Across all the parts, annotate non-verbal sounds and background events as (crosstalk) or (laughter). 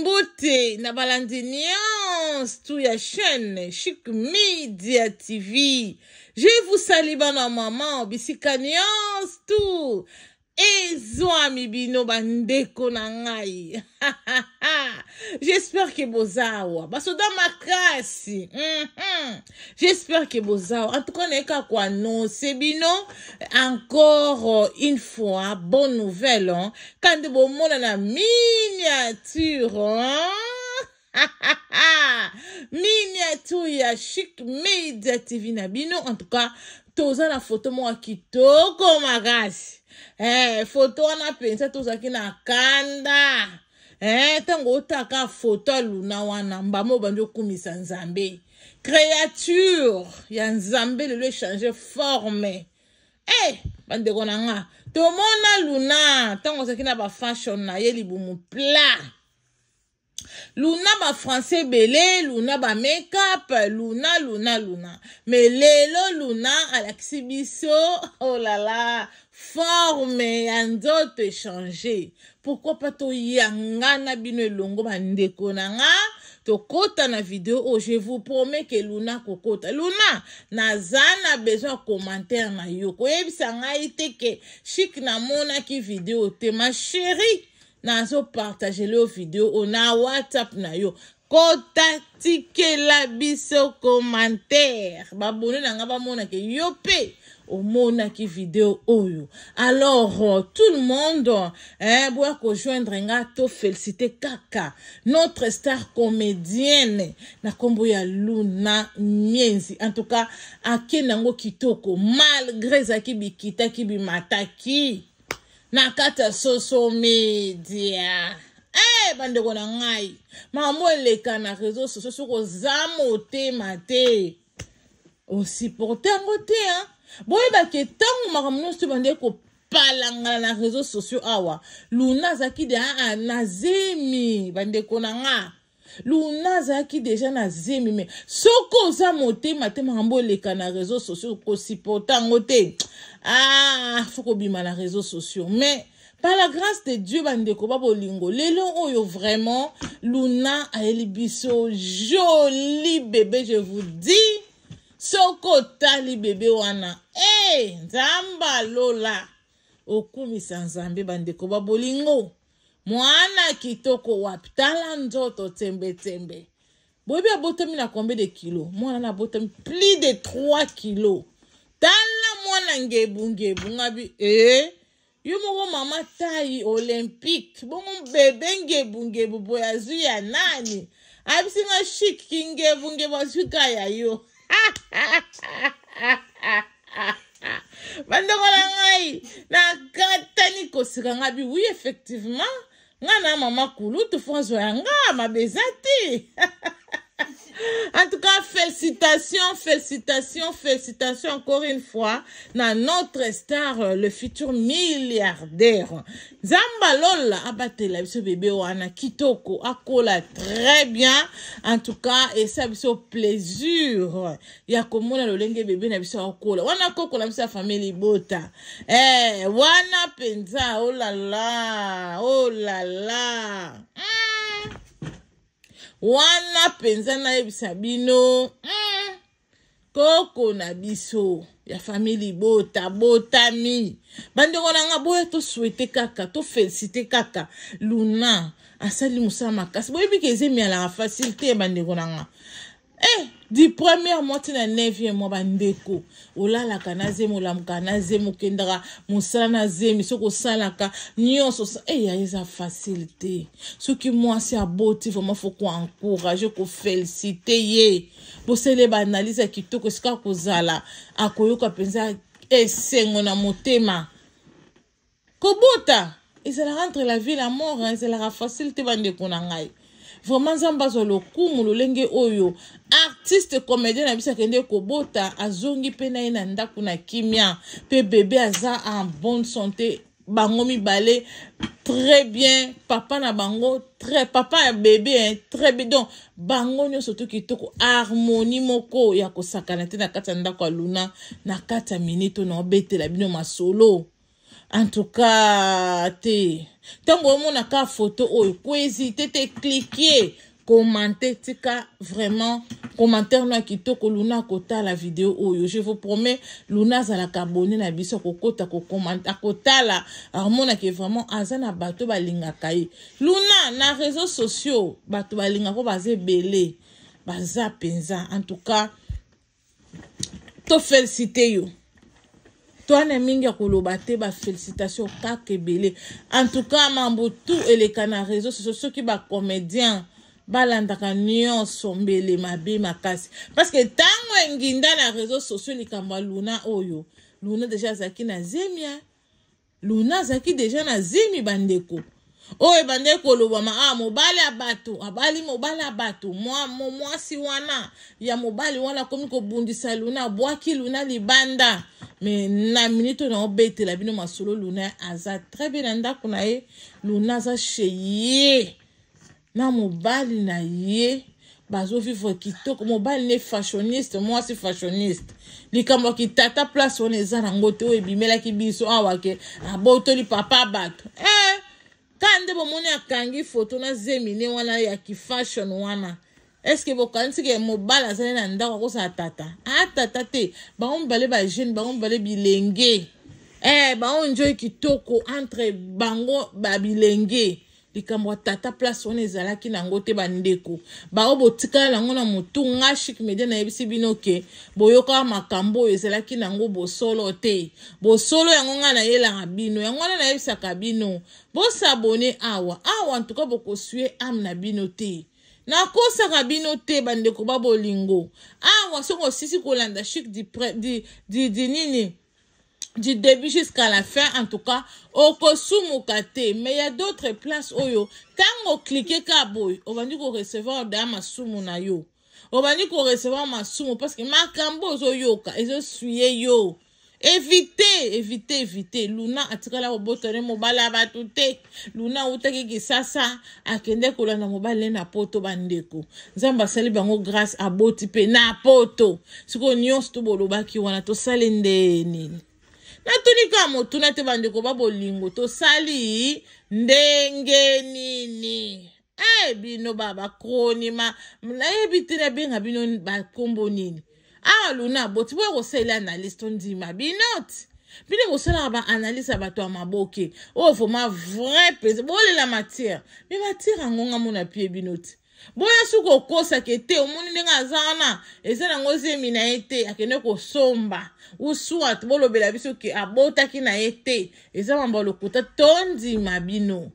mbote na balandi nyonso tu ya chaîne chic media tv je vous sali bana mama bisika nyonso tu ezwami bino bandeko na ngai (laughs) j'espère ke bozawa basoda makasi mm -hmm. j'espère ke bozawa en tout cas nayeka koannonse bino encore euh, une fois bonne nouvelle hein? kande bomona na miniature hein? (laughs) miniature ya chic media tv na bino en tout cas toza na foto moko ya kitoko makasi eh, foto wana mpenza tozalaki na kanda eh, ntango otaka foto aluna wana mbamo obandi okumisa nzambe créature ya nzambe lelo echange forme e eh, bandeko na nga tomona luna ntango azalaki na bafashion na ye libumu plat luna bafrançais ebele luna bamakeup luna luna luna me lelo luna alakisi biso olala oh forme ya nzoto echange pourkui mpa toyangana bino elongo bandeko na nga tokɔta na video oyo oh, je vous promets ke luna kokɔta luna naza na besoin ya commentaire na yo koyebisa ngai te ke shik namonaki video te ma chérie partage le video ou na whatsapp na yo kota biso commentaire babone na nga yo mona video yo alors euh, tout le monde hein, boire ko joindre nga felicite kaka notre star comédienne na nkombo ya luna mienzi en tout cas ake nango kitoko malgré na kati ya social media e bandeko na ngai makambo eleka na réseau sociaux soki oza motema te osiporte yango te boyebake ntango makambo nyonso te bande kopalangana na réseau sociaux awa luna azalaki de aa ah, nazemi bandeko na ngai luna azalaki deja na zemi me soki oza motema te makambo oleka na réseau sociaux kosiporta yango te ah fo kobima na réseau sociaux mais par la grâce de dieu bandeko ba bolingo lelo oyo vraiment luna ayeli biso joli bebe je vous dis soki otali bebe wana e hey, nzambe alola okumisa nzambe bandeko ba bolingo mwana kitoko wapi tala nzoto tembetsembe boyebi abotami na combien de kilo mwana na abotami plus de 3 kilo tala mwana ngebu ngebu ngabi ee eh? yo moko mama tai olympique bongo bebe ngebu ngebu boye azwi ya nani abisinga shiki ngebu ngebu azwi ka ya yo (laughs) bandeko na ngai nakatani kosika ngabi wi effectivement nga na mama kulutu fo azwa ya nga mabe eza te (laughs) En tout cas, félicitations, félicitations, félicitations encore une fois na notre star, le futur milliardaire. Zambalola lola la biso bébé wana kitoko akola très bien. En tout cas, et ça plaisir ya komona lolenge bébé na biso akola. Wana koko la biso famille bota. Eh, wana penza oh la la oh la la wana mpenza nayebisa bino mm, koko na biso ya famili bota botami bandeko na nga boya toswete kaka tofelisite kaka luna asali mosala makasi boyebi ke ezemialaka fasilite ya bandeko na nga eh di première moiti na nevie mwa bandeko olalaka na zemi olamukaka na zemi okendaka mosala na zemi soki osalaka nyonso eya eza facile te soki mwasi aboti vraimen fo koencourage kofélicite ye bosele baanalyse ya kitoko esika kozala akoyoka mpenza esengo na motema kobota ezalaka entre la vie la mort ezalaka facile te bandeko na ngai vraiment nzambe azwa lokumu lolenge oyo artiste comédien na biso akende kobota azongi mpe na ye na ndako na kimia mpe bebe aza en bonne santé bango mibale très bien papa na bango très papa ya bebe hein, très bien donc bango nyonso to kitoko harmonie moko ya kosakana te na kati ya ndako ya luna na kati ya minito na obetela bino masolo En tout antuka te ntango ou photo, oyo koezite te cliquer, commenter, tika vraiment commentaire no ya ko luna la video oyo je vous promets luna la abone na biso ko la... akotala la vraiment azana na bato linga kai luna na réseaux sociaux bato ko baze belé baza penza. en tout cas cité yo toane mingi ya koloba te bafélicitation kaka ebele en tout cas mambo tu eleka na réseau soso soki bacomédien balandaka nyonso mbele mabe makasi parceke ntango enginda na réseau socio likambo ya luna oyo luna deja azalaki na zemia luna azalaki deja na zemi bandeko oyo ebande kolobama a ah, mobali ya bato abali mobali ya bato mwasi wana ya mobali wana akomi kobundisa luna abwaki luna libanda me na miniti oyo naobetela bino masolo luna aza tre bien na ndako na ye luna aza che ye na mobali na ye bazovivre kitoko mobali ne fashioniste mwasi fashioniste likambo ya kitata place wana eza nango te oyo ebimelaki biso awa ke abotoli papa bato eh! ka nde bomoni akangi foto na zemine wana ya kifashion wana eske bokanisike mobali azali na ndako akosala tata atata ah, te bango mibale bajeune bango mibale bilenge eh, bango njoi kitoko entre bango babilenge likambo ya tata place wana ezalaki nango te bandeko bao botikala nango na motu nga shik media nayebisi bino ke boyokaka makambo oyo ezalaki nango bosolo te bosolo yango nga nayelaka bino yango wana nayebisaka bino bosabone awa awa ntuka bokosue ame na bino te nakosaka bino te bandeko ba bolingo awa soki osisi kolanda shik di, di, di, di nini du début jusqu'à la fin en tout cas okosumuka te me ya d'autres place oyo oh ntango oklikeka boye obandi korecevoir da masumu na yo obandi korecevoir masumu parceke makambo ozoyoka ezosuye yo evite evite evite luna atikala kobotane mobali ya bato te luna autaki kisasa akende kolanda mobali ne na poto bandeko nzambe asali bango grâce aboti mpe na poto sikoyo nyonso tobolobaki wana tosali nde nini natuni ka motuna te bandeko ba bolingo tosali ndenge nini e bino ba bakronima nayebi te nabenga bino bakombo nini awa luna aboti mpo ekosalela analyse tondima bino ti bino ekosalaka baanalyse ya bato ya maboke oyo vraimen vrai plaisir boolela matière me matière yangonga mona pie bino ti boya soki okosaka ete omoni ndenge aza wana eza nango zemi na ye te akende kosomba uswat bolobela biso ke abotaki na ye te eza mamba lokuta tondima bino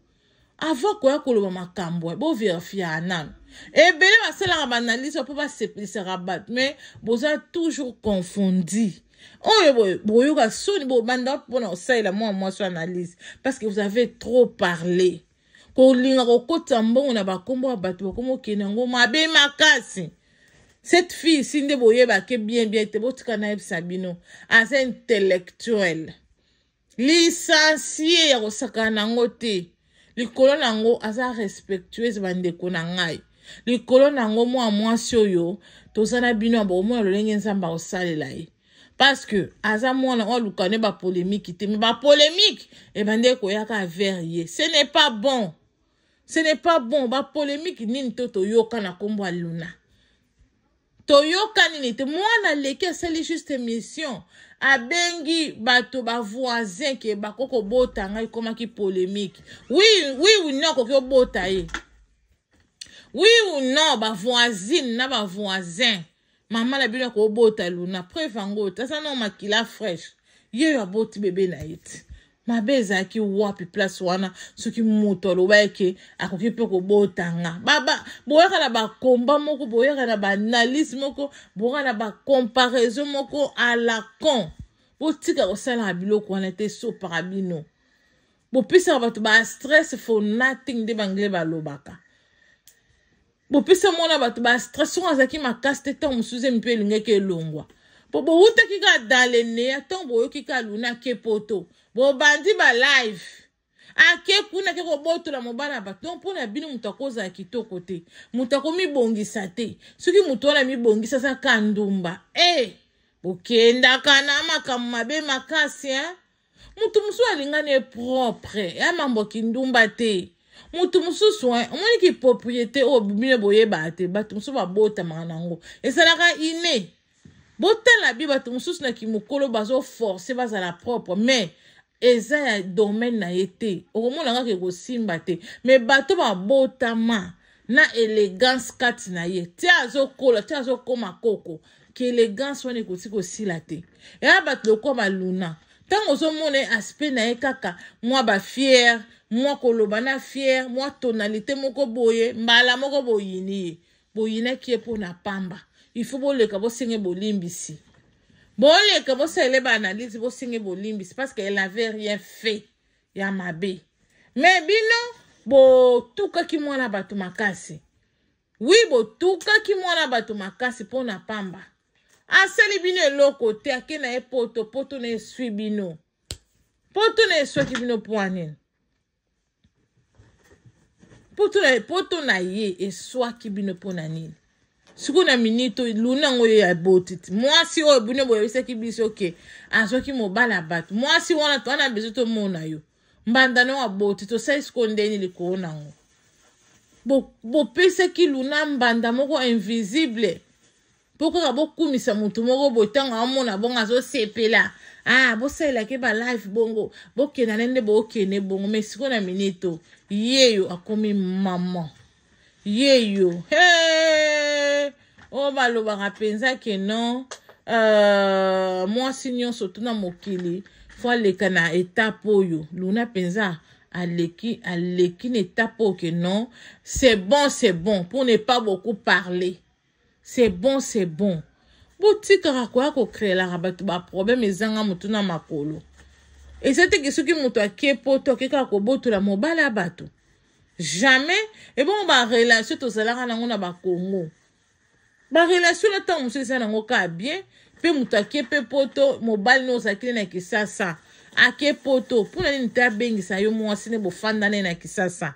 avant koya koloba makambo boverifie anano ebele basalaka banalise mpo basepelisaka bato me boza toujours confondi oyo boye boyoka soni bobanda mpona kosalela mwana mwasi analyse parce que vous avez trop parlé kolinga kokɔtisa mbongo na bakombo ya bato bakoma okende yango mabe makasi cette fille esi nde boyebake bien bien te botika nayebisa bino aza intellectuel lisansie ya kosakana nango te likolo na yango aza respectueuse bandeko na ngai likolo na yango mwa mwasi oyo toza na bino ya bokomona lolenge nzambe akosalela ye parceke aza mwana oyo aluka ne bapolémike te me bapolémike ebande eh, koyaka ver ye ce n'est pas bon ce n'est pas bon bapolémike nini to toyoka na nkombo ya luna toyoka nini te mwana leki asali juste mission abengi bato bavoisin ke bakoki kobota ngai ekomaki polémike wi wi ou non akoki obota ye wi ou non bavoisine na bavoisin mama na bino akobota luna preuve yango te aza nao makila freshe ye oyo aboti bebe na ye te mabe ezalaki wapi place wana soki moto aloba eke akoki mpe kobotanga boyaka na bakomba moko boyaka na baanalyse moko boyaka na bacomparaison moko alacon botika kosalaka biloko wana te sopaka bino bopisaka bato ba stress for nothing nde bangle balobaka bopesa mwana bato ba stress soki azalaki makasi te ntango mosusu emi mpe elingaki elongwa mpo bowutaki kaka dans le nea ntango boyoki ka luna ke poto bobandi balive ake kuna ake kobotola mobala ya bato donc mpona bino moto akozala kitoko te moto akomibongisa te soki moto wana mibongisa aza ka ndumba e bokendaka na makambo mabe makasi e motu mosusu alingani ye propre amamboki ndumba te motu mosusu omoniki propriété oyo bino boyebaka te bato mosusu babotamaka nango ezalaka ine botala bie bato mosusu na kimokolo bazoforce bazala propre mais eza ya domaine na ye te okomona kaka ekosimba te me bato babotama na elegance kati na ye te azokola te azokóma koko ke elegance wana ekoti kosila te eya bato lokwa baluna ntango ozomona ye aspect na ye kaka mwa bafiere mwa koloba na fiere mwa tonalité moko boye mbala moko boyini ye boyinaki ye mpona pamba ifo boleka bosenge bolimbisi boleka bosala baanalyse bosengi bolimbisi parce qu'elle avait rien fait ya mabe me bino botukaki mwana bato makasi wi botukaki mwana bato makasi mpona pamba asali bino eloko te ake na ye poto poto na eswi bino poto na eswaki bino mpoa nini poto na ye eswaki bino mpona nini siku na minito luna yango oyo ya boti ti mwasi oyo bino boyebisaki biso ke azwaki mobala bato mwasi wana wana bezo tomona yo mbandano ya boti tosali siko ndeni likolo nango bopesaki bo luna mbanda moko invisible mpo kaka bokumisa motu moko boye ntango amona bongo azosepela ah bosalelaki balife bongo bokenda nde bookende bongo me siko na minito ye yo akomi mama ye yo hey! oyo oh, balobaka mpenza kenon uh, mwasi nyonso tuna mokili fo aleka na etape oyo luna mpenza aleki aleki na etape oyo kenon c'est bon c'est bon pour ne pas beaucoup parler c'est bon c'est bon botikaka koya kokreelaka bato baproblème ezanga motu na makolo eza teke soki moto akie poto ake kaka kobotola mobala ya bato jamais ebongo barelation tozalaka nango na bakongo barelation na ntango mosusu eza nango kaka bien mpe moto ake mpe poto mobali no ozalaki na kisasa ake ah, poto mpona nini te abengisa yo mwasi nde bofanda nde na kisasa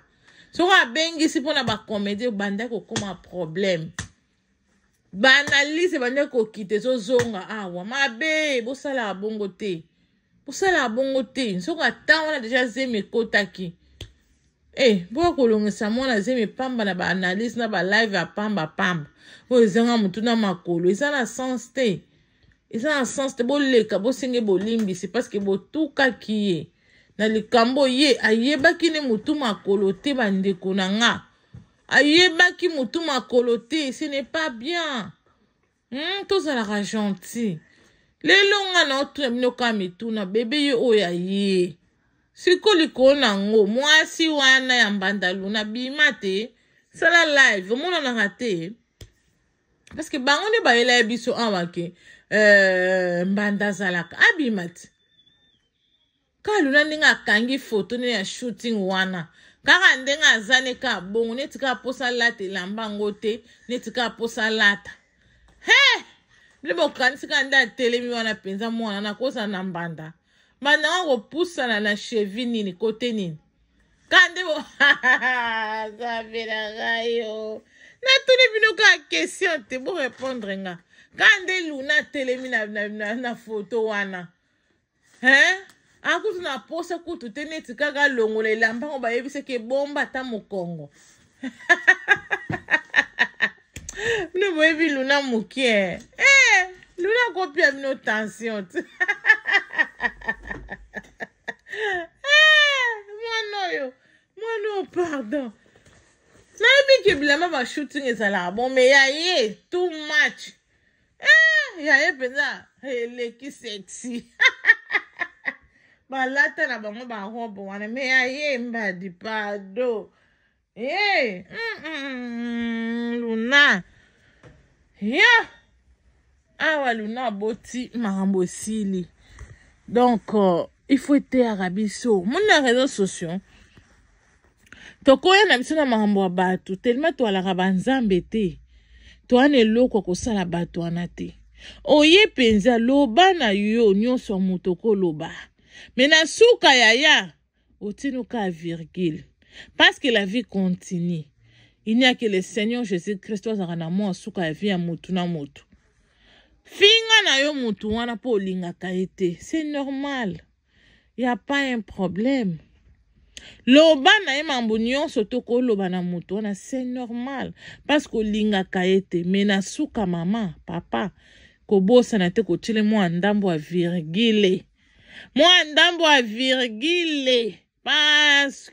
soko abengisi ah, mpona bacomédie bandaki kokóma problème baanalyse bandaki kokita ezozonga awa ah, mabe bosalaka bongo te bosalaka bongo te soko ata wana deja zemi ekotaki e eh, mpoka kolongisa mwana azemi pamba na baanalyse na balive apambapamba oyo ezanga motu na makolo eza na sens te eza na sens te boleka bosenge bolimbisi parceke botukaki ye na likambo ye ayebaki ne motu makolo te bandeko na nga ayebaki motu makolo te ce n'est pas bien hmm, tozalaka gentil lelo nga na otuna bino kaka mituna bebe ye oyo aye siku likolo nango mwasi wana ya mbandalu nabima te sala live omonanaka te parceke bango nde bayela ye biso awa ke euh, mbanda azalaka abima te kaluna ndenge akangi foto nde ya shooting wana kaka ndenge aza neka abongo neti kaka mposa lata elamba yango te neti kaka mposa lata he nde bokanisi kaka nde atelemi wana mpenza mwana nakozala na mbanda mananga kopusana na chevi nini kote nini ka nde nzambe (laughs) na ngai yo natuni bino kaka question te borépondre nga ka nde luna atelemi na, na, na, na foto wana hein? akutu na posa kutu te neti kaka alongola elamba ngo bayebisaki ebomba ata mokongo bino (laughs) boyebi luna mokie eh, luna akopia bino tension te (laughs) Eh, mwana oyo mwana oyo pardon nayebi ke bilamba bashooting ezalaka bon me ya ye too much eh, ya ye mpenza eleki sexy (laughs) balata na bango barobe wana me ya ye mbadi pardon ye eh, mm, mm, mm, luna ya awa luna aboti makambo esili donc uh, il faut eteyaka biso mona na réseau sociaux tokoya na biso na makambo ya bato telema toalaka banzambe te towana eloko ya kosala bato wana te oye mpenza loba na yo nyonso ya moto okoloba me na suka ya ya otini okaa virgule parceke la vie continue il n'y a que le seigneur jésus christ azalaka na mwa suka ya vie ya motu na motu finga na yo motu wana mpo olingaka ye te c'est normal Il n'y a pas un problème. Lobana na ye sotoko lobana l'oban na se normal parce que l'inga kaete mena suka mama papa Kobo te kotiele mwa ndambo a virgile mwa ndambo virgule virgile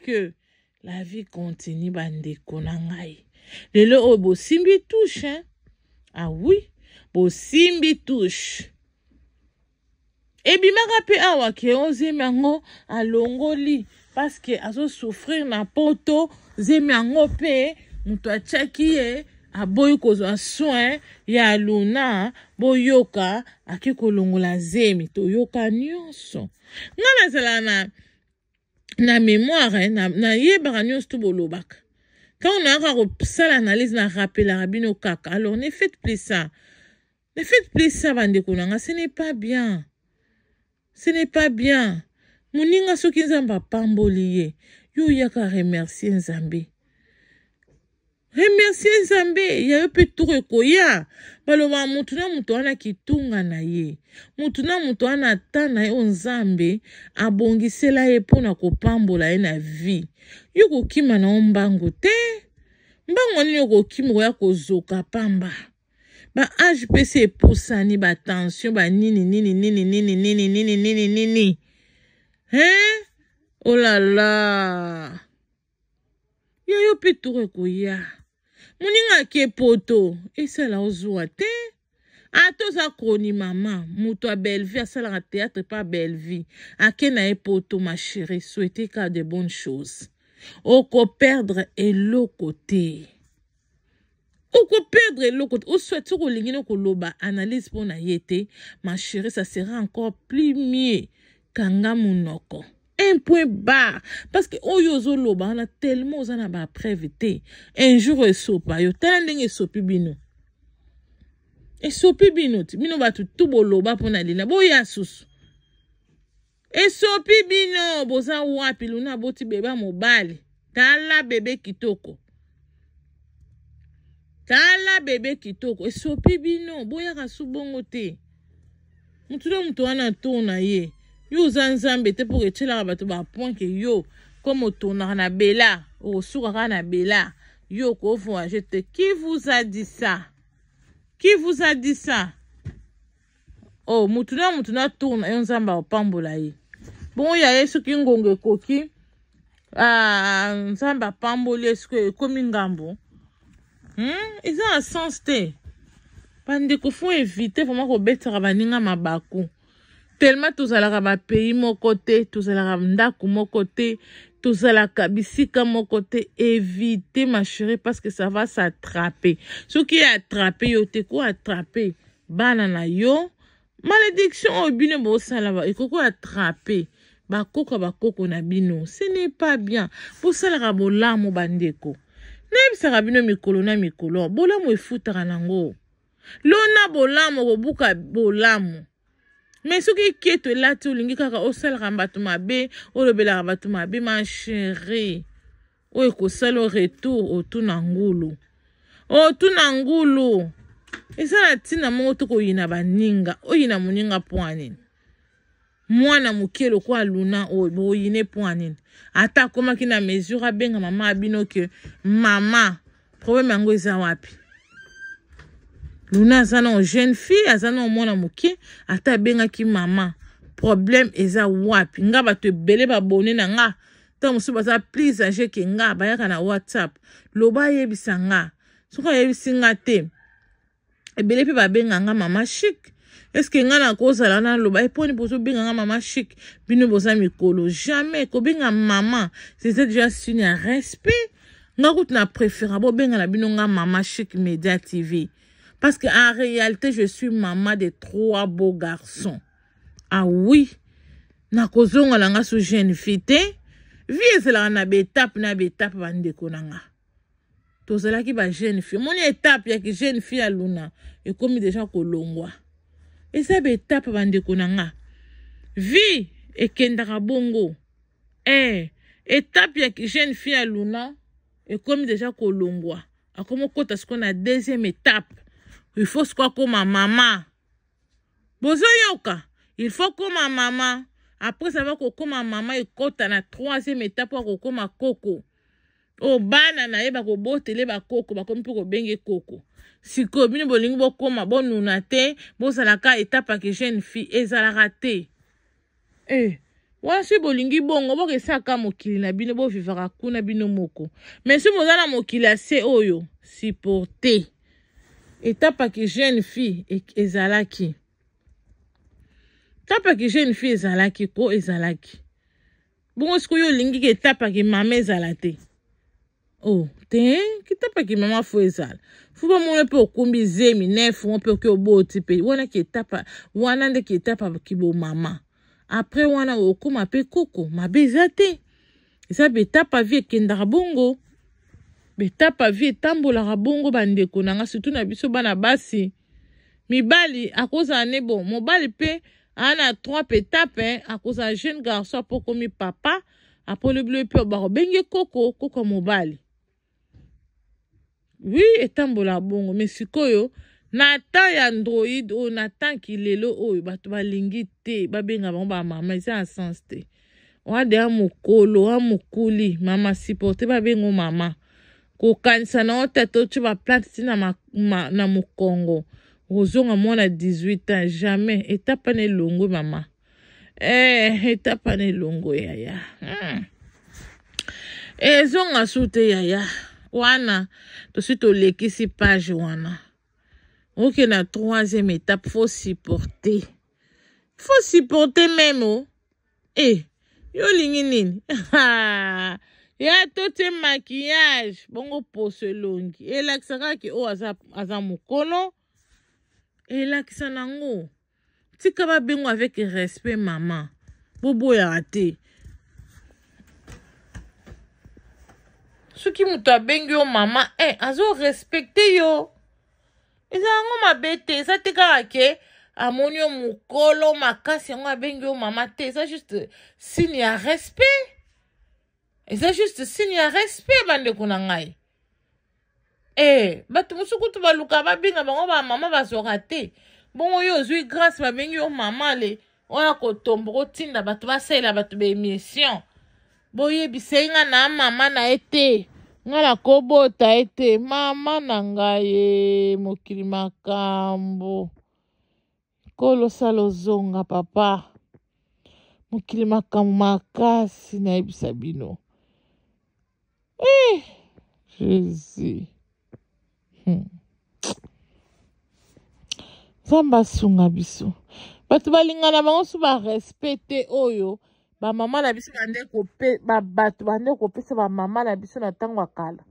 que la vie continue bande konangai le le obo simbi touche hein? ah, oui. simbi touche ebimaka mpe awa ke ozemi yango alongoli parceke azosouffrir na poto zemi yango mpe moto atiaki ye aboyi kozwa soin ya luna boyoka aki kolongola zemi toyoka nyonso nga nazala na, na memoire eh, nayebaka na nyonso to bolobaka ntango nayaka kosala analyse narapelaka bino kaka alors ne faites plus ça ne faites plus ça bandeko na nga ce n'est pas bien ce n'est pas bien moninga soki nzambe apamboli ye yo oyaka remercie nzambe remercie nzambe yayo mpe toro ekoya balobaka motu na moto wana kitunga na ye motu na moto wana ta na ye oyo nzambe abongisela ye mpona kopambola ye na vi yo kokima na yo mbango te mbango nini okokima koya kozoka pamba baage mpesi epusani batension banini nini nini nini nini nini nini nini hein olala yayo mpe tour ekoya moninga ake poto esala ozwa te ata oza kroni mama moto ya bellevie asalaka théâtre mpa bellevie ake na ye poto masheri souete ka de bonne chose okoperdre eloko te okoperdre eloko te osoiti soki olingi na koloba analyse mpo na ye te ma chéri ça sera encore plus mieux kanga monoko un point bar parce que oyo ozoloba wana tellement oza na bapreve te un jour esopa yo tala ndenge esopi bino esopi bino ti bino bato tu boloba mpona lela boya susu esopi bino boza wapi luna boti beba mobali tala bebe kitoko tala bebe kitoko esopi bino boyaka su bongo te motu na moto wana to na ye yo oza nzambe te mpo etyelaka bato bapoinke yo komo otondaka na bela okosukaka na bela yo okovoyage te qui vous a dit ça qui vous a dit ça o oh, motu na motu na to na yo nzambe aopambola ye bongo ya ye soki ngongo ekoki ah, nzambe apamboli ye soki ekomi ngambo Hmm, eza na sens te bandeko fo evite vraimen kobetaka baninga mabaku telema tozalaka bapays moko te tozalaka ndako moko te tozalaka bisika moko te evite mashere parceke ça va s'attrape soki ye atrape yo te ko atrape bana na yo malédiction oyo bino bosala ekoki atrape bakoka bakoko na bino ce n'est pas bien bosalaka bolamu bandeko nayebisaka bino mikolo na mikolo bolamu efutaka nango lona bolamu okobuka bolamu me soki eketo elati olingi kaka osalaka bato mabe olobelaka bato mabe mashere oyo ekosala oretour otuna ngulu otuna ngulu eza na ntina moko tokoyina baninga oyina moninga mpo anini mwana moke lokola luna oyo boyi ne mpo anini ata akomaki na mesure abenga mama abino ke mama probleme yango eza wapi luna aza nao jeune fille aza nao mwana moke ata abengaki mama problème eza wapi nga bato ebele babone na nga ntango mosusu baza plus age ke nga bayaka na whatsapp loba ayebisa nga soki ayebisi nga te ebele mpe babenga nga mama shike que nga na la na loba eponi binga nga mama chic bino boza mikolo jamais binga mama c'est déjà signe un respect nga route na préféra na bino nga mama chic, media tv parce que en réalité je suis maman de trois beaux garçons ah oui vous nga une jeune fille vie la na be na baétape bandeko na nga va jeune fille mon étape yaki jeune fille ya luna ekomi ko longwa eza baetape bandeko na nga vi ekendaka bongo e etape ya jeune fille ya luna ekomi deja kolongwa akomi okota sikoyo na deuxième étape il faut sikoyo akóma mama bozoyoka il faut kóma mama après ça va kokóma mama ekota na troisième étape oyo akokóma koko oyo oh, bana na ye bakobotele bakoko bakomi mpe kobenge koko sikoyo bino bolingi bokóma bonuna te bozalaka etapaka jeune fille ezalaka te e eh, wana soki bolingi bongo bokesalaka mokili na bino bovivaka kuna bino moko mai soki boza na mokili ya se oyo supporte etapaki jeune fille e, ezalaki tapaki jeune fille ezalaki ko ezalaki bongo sikoyo olingiki etapaki mama ezala te o oh, te kitapaki mama fo ezala fu bamona mpe okumbi zemi nefu ngo mpe oki oboti mpe wana kietapa wana nde kietapaki bomama apres wana okóma mpe koko mabe eza te eza betapa vi ekendaka bongo betapa vi etambolaka bongo bandeko na nga surtout na biso bana basi mibali akozala ne bon mobali mpe aa na trois petape akozala jeune garçon apo okomi papa apo olobilo mpe bakobenge koko koko ya mobali wi etambola bongo me sikoyo na ta ya android oyo na tanki lelo oyo bato balingi te babenga bango bamama eza na sens te wade ya mokolo wa mokuli mama siporte babengo mama kokanisa na yo tata otyo baplante ti na, ma, na mokongo ozonga mwana 18 ans jamais etapa na elongo mama eh, etapa na elongo yaya hmm. ezonga su te yaya wana tosi tolekisi page wana oke na troisième étape faut supporter faut supporter meme o oh. e eh, yo olingi nini (laughs) ya totie makillage bongo poso elongi eh, elakisaka ke oyo aza, aza mokolo eh, elakisa nango tika babengwa avec respect mama boboyaka te soki moto abengi yo mama e eh, azorespecte yo eza yango mabe te eza te kaka ke amoni yo mokolo makasi yango abengi yo mama te eza juste signe ya respect eza juste signe ya respect bandeko na ngai e bato mosusu kutu baluka babenga bango bamama bazwaka te bongo oyo ozwi grâce babengi yo mama le oyo akotomboka otinda bato basalela bato baémission boyebisai nga na mama na ye te nga na kobota ye te mama na ngai ye mokili makambo kolo sala ozonga papa mokili makambo makasi nayebisa bino eh, jésus hmm. nzambe asunga biso bato balingana bango so barespecte oyo oh bamama na biso babato bandeki kopesa bamama na biso na ntango ya kala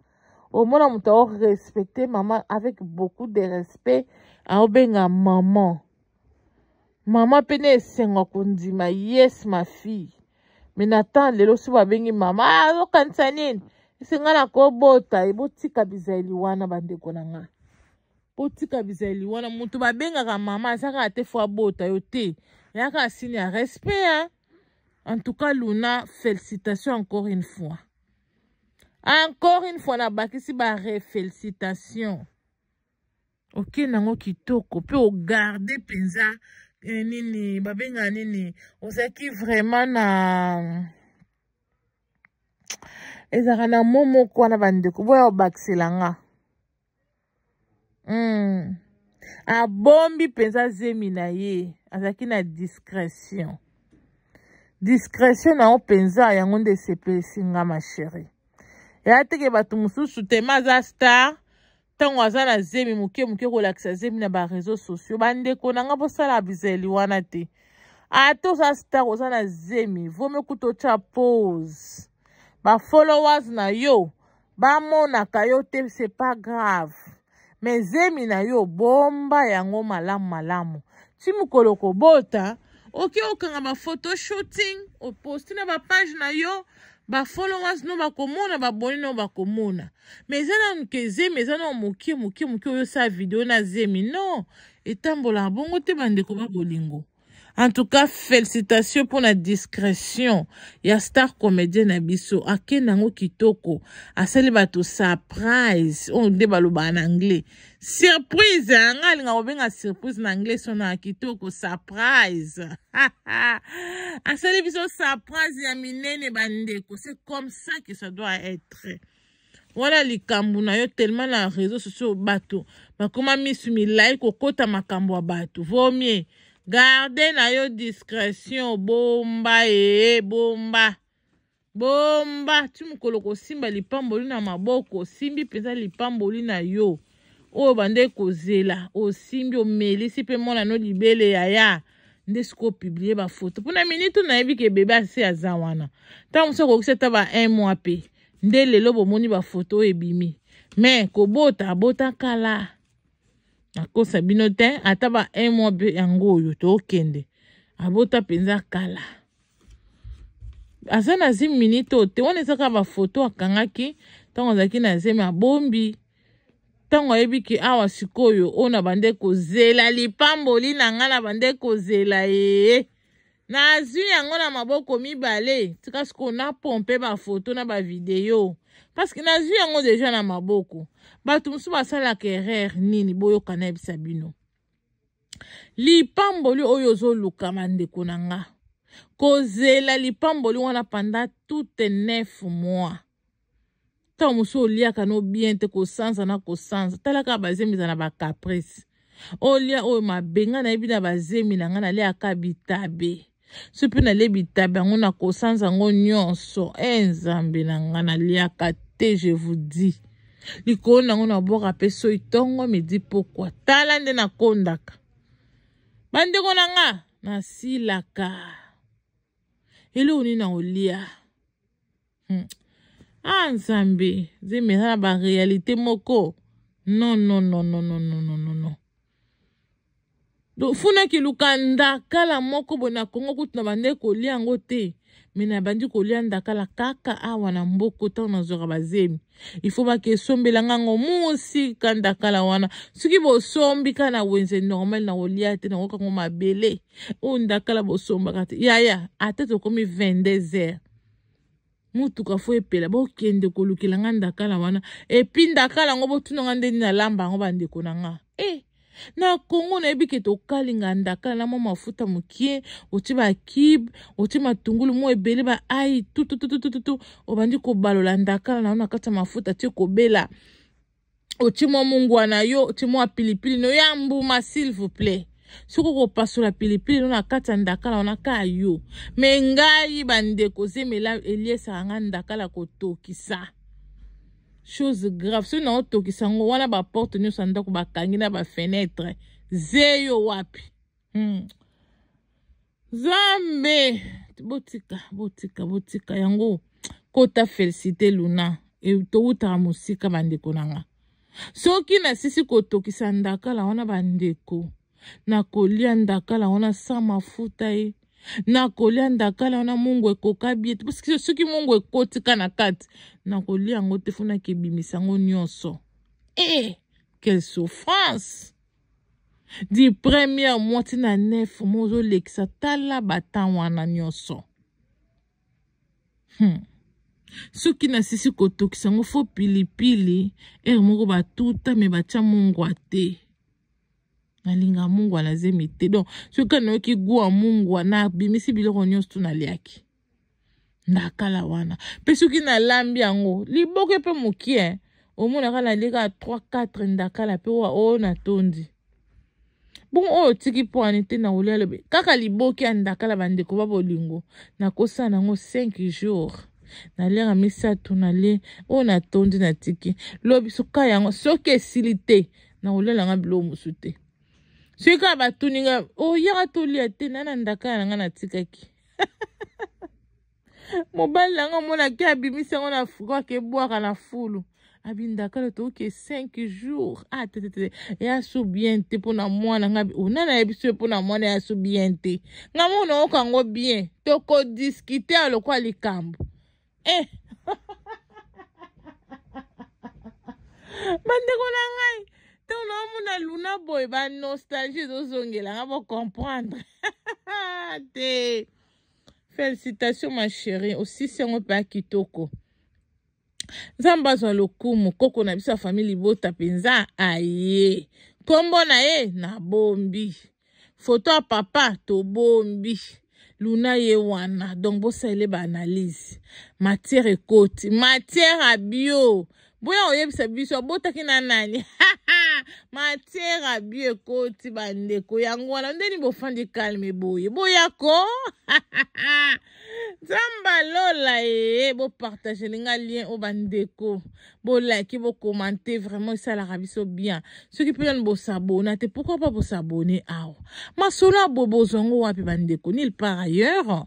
omona moto aorespecte mama avec beaucoup de respect aobenga maman mama pene esengo kondima yes ma fille me na ntan lelo so babengi mama ah, azokanisa nini esenga na kobota e botika bizaeli wana bandeko na ngai botika bizaeli wana moto babengaka mama aza kaka te fo abota yo te eyaka asini ya respect en tout cas luna félicitation encore une fois encore une fois nabakisi barefélicitation oke nango kitoko mpe ogarde mpenza eh, nini babengaka nini ozalaki vraiment na ezalaka eh, na mo moko wana bandeko boya obakiselanga mm. abombi mpenza zemi na ye azalaki na discrétion diskretio na yo mpenza yango nde esepelisi nga masheri eya teke bato mosusu tema aza star ntango aza na zemi moke moke kolakisa zemi na bareseau sociaux bandeko na nga bosala bizeli wana te ate oza star oza na zemi vome kuta otya pose bafollowers na yo bamonaka yo te se pas grave me zemi na yo bomba yango malamu malamu ti mokolo kobota oke okanga baphotoshooting oposte na bapage na yo bafollowers no bakomona babone no bakomona me eza nanu ke zemi eza nano moke moke moke oyo osala video na zemi non etambolaka bongo te bandeko ba bolingo En tout cas, félicitations pour la discrétion. Il y a star comédien na biso. Ake nango kitoko. Asali bato surprise. On de baloba en anglais. Surprise. Anga hein? linga obenga surprise en anglais sona kitoko. Surprise. (laughs) Asali biso surprise ya minene bandeko. C'est comme ça que ça doit être. Voilà les na yo tellement na réseau sociaux bato bakoma misu au quota makambo ya bato vomie garde na yo discrétion bomba ye eh, bomba bomba ti mokolo kosimba lipamboli na maboko osimbi mpenza lipamboli na yo oyo bande kozela osimbi omelisi mpe mwana no libele yaya nde sikoyo opiblie bafoto mpona miniti nayebi ke bebe ase aza wana ntango mosu akokisi ata ba 1 mois mpe nde lelo bomoni bafoto oyo ebimi me kobota abota kala akosa bino te ata ba un mois mpe yango oyo tookende abota mpenza kala aza na zi minite oyo te wana ezaka bafoto akangaki ntango azalaki na zemi abombi ntango ayebi ke awa sikoyo oyo na bande kozela lipamboli na ngai na bande kozela ee nazwi yango na maboko mibale tika sikoyo napompe bafoto na bavideo parceke nazwi yango deja na maboko bato mosusu basalaka erreur nini boyokana yebisa bino lipamboli oyo ozoluka bandeko na nga kozela lipamboli wana panda toute nef mois ntango mosusu oliaka no bien te kosanza na kosanza talaka bazemi eza na bacaprice olia oyo mabe ngai nayebi na bazemi na ngai naliaka bitabe so mpe nalebi tabe yango na kosanza yango nyonso e nzambe na ngai naliaka te je vous dis likolo nango naboka mpe so itongo midi pokwa tala nde nakondaka bandeko na nga nasilaka eloko nini na kolia hmm. a ah, nzambe nzambe eza na barealité moko non non non non non non non non non do funaki luka ndakala moko boye na kongo kutu na bande kolia yango te me na bandi kolianda kala kaka awa na mboko ntango nazwaka bazemi ifo bake esombela ngango mosi kanda kala wana soki bosombi kaka na wenze normal na kolia te nakokango mabele oyo ndakala bosombaka te yaya ata tokomi 22 heures motuka fo epela bokende kolukela nga ndakala wana epi ndakala yango botuna nga ndeni nalamba yango bandeko na nga e eh. na kongo nayebi ete okalinga ndakala mwa mafuta mokie oti bakibe oti matungulu mo ebele ba ai tutututututu obandi kobalola ndakala na yo na kati ya mafuta ti kobela oti mwa mungwa na yo oti mwa pilipili na yo ya mbuma s'il vous plaît soki okopasola pilipili no na kati ya ndakala wana ka yo me ngai bandeko zemela eliesaka nga ndakala kotokisa chose grave soki na otokisa yango wana baporte nyonso ya ndako bakangi na bafenetre zeyo wapi hmm. nzambe botika botika botika yango kota felicité luna towutaka mosika bandeko na nga soki nasisi kotokisa ndakala wana bandeko na kolia ndakala wana sa mafuta ye eh. nakolia ndakala wana mungu ekoka bie te parceke soki mungu ekoti ka na kati nakolia yango te fo nakebimisa yango nyonso e quelle souffrance di première mwa ntina nef mo ozolekisa tala batan wana nyonso hmm. soki nasisi kotokisa yango fo pilipili ere moko batuta me batya mongwa te nalinga mungu anazemi te donc soki nayoki gu ya mungu nabimisi biloko nyonso to naliaki nakala wana mpe soki nalambi yango liboke mpe mokie omonaka naliaka 3 4 ndakala mpe oyo natondi bongo oyo otiki mpo wana te na kolia lobe kaka liboke ya ndakala bandeko ba bolingo nakosala nango 5 jours naliaka misato nalie oyo natondi natiki lobi soka yango soki esili te na kolialanga biloko mosusu te soki kaka batuninga oyaka oh, tolia te nana ndaka nanga natikaki (laughs) mobali nanga omona ke abimisi yango na fuko akebwaka na fulu abindaka lo tooke cinq jours a ah, tetete eya so bien te mpona mwana nga ona oh, nayebi so mpona mwana eya so bien te nga mona okango bien tokodiskite ya lokwa likambo e (laughs) bandeko na ngai ntango naomona luna boye banostalgie ezozongelanga bocomprendre te (laughs) félicitation ma chéri osisi yango mpe ya kitoko nzambe azwa lokumu koko na biso ya fami libota mpenza aye nkombo na ye nabombi foto ya papa tobombi luna ye wana donc bosalele baanalyse matière ekoti matière ya bio boya oyebisa biso abotaki na nani (laughs) matiere abi ekoti bandeko yango wana ndeni bofandi kalme boye boyako nzambe (laughs) alola ye bopartagelinga lien oyo bandeko bolaki bokomante vraiment esalaka biso bien soki mpe nani bosabone te pourkui mpa bosabone awa masolo aboye bozwango wapi bandeko nil par ailleurs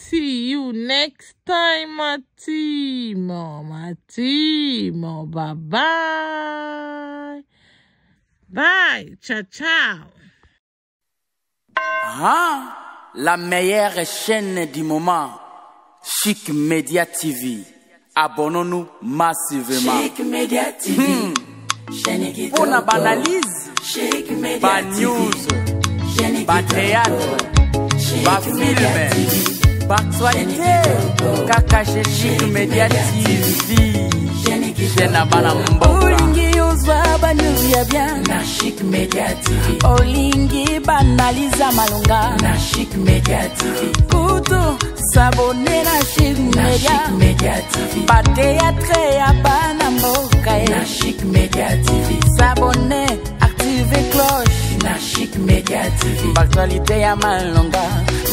See you next time, my team. Oh, my team. Oh, bye bye. Bye. Ciao, ciao. Ah, la meilleure chaîne du moment. Chic Media TV. Abonnons-nous massivement. Chic Media TV. Hmm. Pour la banalise, ba news, ba théâtre, ba film. batswaite kaka geniki media tv jena bana mbokaolingi ozwa banuru ya bien na chic media tv olingi banaliza malonga na chic media tv kutu sabone na chic media bateatre ya bana mboka ye na chic media tv sabone active cloche na chic media tv baktualité ya malonga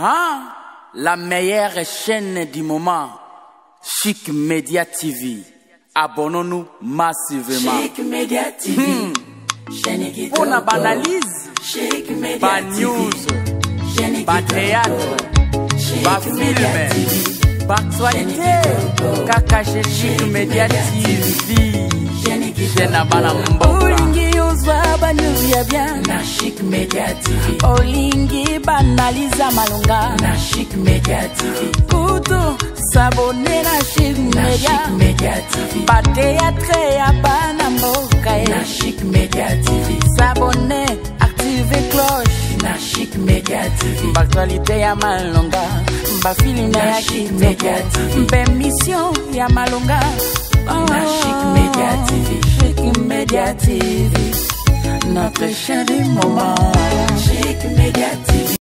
Ah, la meilleure chaîne du moment, Chic Media TV. Abonnons-nous massivement. Chic Media TV. Hmm. On a banalise. Chic Media ba news. Ba théâtre. Ba film. Ba actualité. Kaka Chic Media TV. J'ai bana banuya bien na Chic Media TV olingi banaliza malonga na Chic Media TV kutu sabone na Chic Media Media TV bateatre ya bana mboka na Chic Media TV sabone active cloche na Chic Media TV baktualite ya malonga bafilime ya kitoko mpe mission ya malonga oh, na Chic Media TV Chic Media TV notre chérie maman. Chic Média